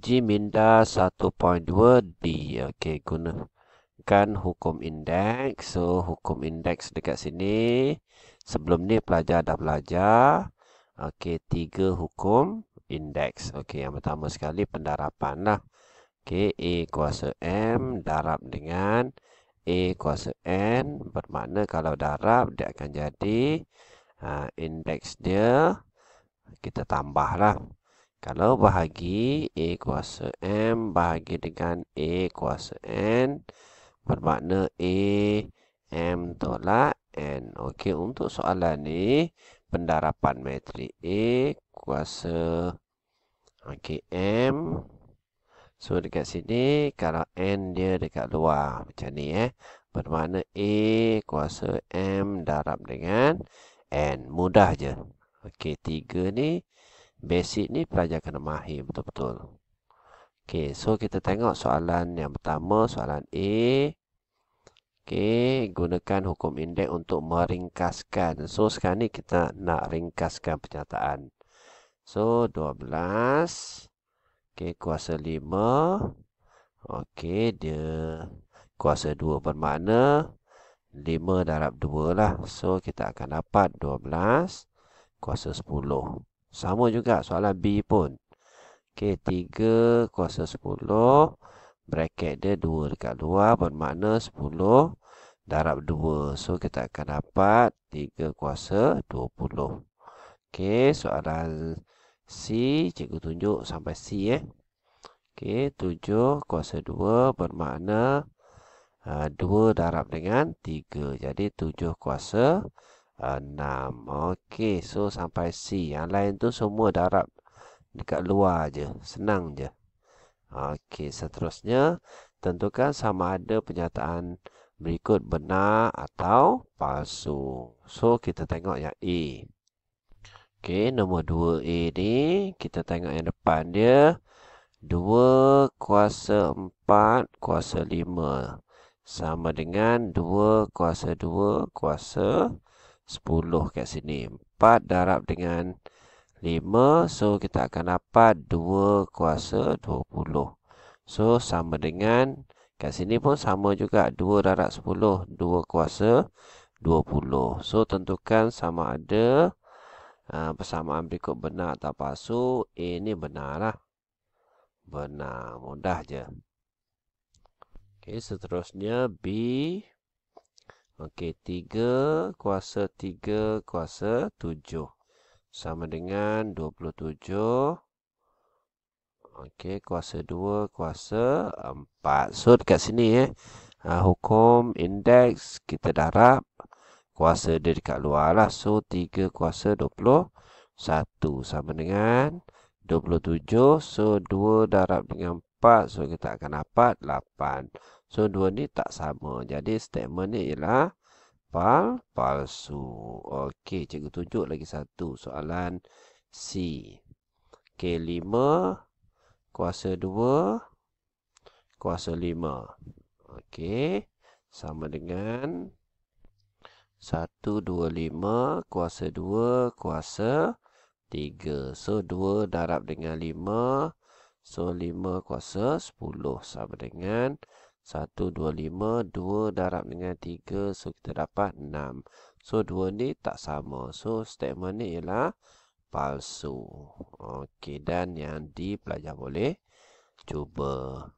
minda 1.2 D. Okey, gunakan hukum indeks. So, hukum indeks dekat sini. Sebelum ni pelajar dah belajar. Okey, tiga hukum indeks. Okey, yang pertama sekali pendarapan lah. Okey, A kuasa M darab dengan A kuasa N. Bermakna kalau darab, dia akan jadi uh, indeks dia. Kita tambahlah. lah. Kalau bahagi A kuasa M bahagi dengan A kuasa N bermakna A M tolak N. Okey, untuk soalan ni pendarapan matrik A kuasa okey M so dekat sini kalau N dia dekat luar macam ni eh bermakna A kuasa M darab dengan N. Mudah je. Okey, tiga ni basic ni pelajar kena mahir betul-betul. Okey, so kita tengok soalan yang pertama, soalan A. Okey, gunakan hukum indeks untuk meringkaskan. So sekarang ni kita nak ringkaskan pernyataan. So 12 okey kuasa 5 okey dia kuasa 2 bermakna 5 darab 2 lah. So kita akan dapat 12 kuasa 10. Sama juga soalan B pun. Okey, 3 kuasa 10. Bracket dia 2 dekat luar bermakna 10 darab 2. So, kita akan dapat 3 kuasa 20. Okey, soalan C. Cikgu tunjuk sampai C eh. Okey, 7 kuasa 2 bermakna uh, ah, 2 darab dengan 3. Jadi, 7 kuasa 6 okey. so sampai C yang lain tu semua darab dekat luar je senang je Okey, seterusnya tentukan sama ada pernyataan berikut benar atau palsu so kita tengok yang A Okey, nombor 2A ni kita tengok yang depan dia 2 kuasa 4 kuasa 5 sama dengan 2 kuasa 2 kuasa 5 10 kat sini 4 darab dengan 5 so kita akan dapat 2 kuasa 20 so sama dengan kat sini pun sama juga 2 darab 10 2 kuasa 20 so tentukan sama ada aa, ah, persamaan berikut benar atau palsu A ni benar lah benar mudah je Okay, seterusnya B Okey, 3 kuasa 3 kuasa 7 sama dengan 27. Okey, kuasa 2 kuasa 4. So dekat sini eh, ah, hukum indeks kita darab kuasa dia dekat luar lah. So 3 kuasa 21 sama dengan 27. So 2 darab dengan 4, so kita akan dapat 8. 8. So, dua ni tak sama. Jadi, statement ni ialah pal palsu. Okey, cikgu tunjuk lagi satu soalan C. Okey, lima kuasa dua kuasa lima. Okey, sama dengan satu dua lima kuasa dua kuasa tiga. So, dua darab dengan lima. So, lima kuasa sepuluh sama dengan 1, 2, 5, 2 darab dengan 3, so kita dapat 6. So, 2 ni tak sama. So, statement ni ialah palsu. Okey, dan yang D pelajar boleh cuba.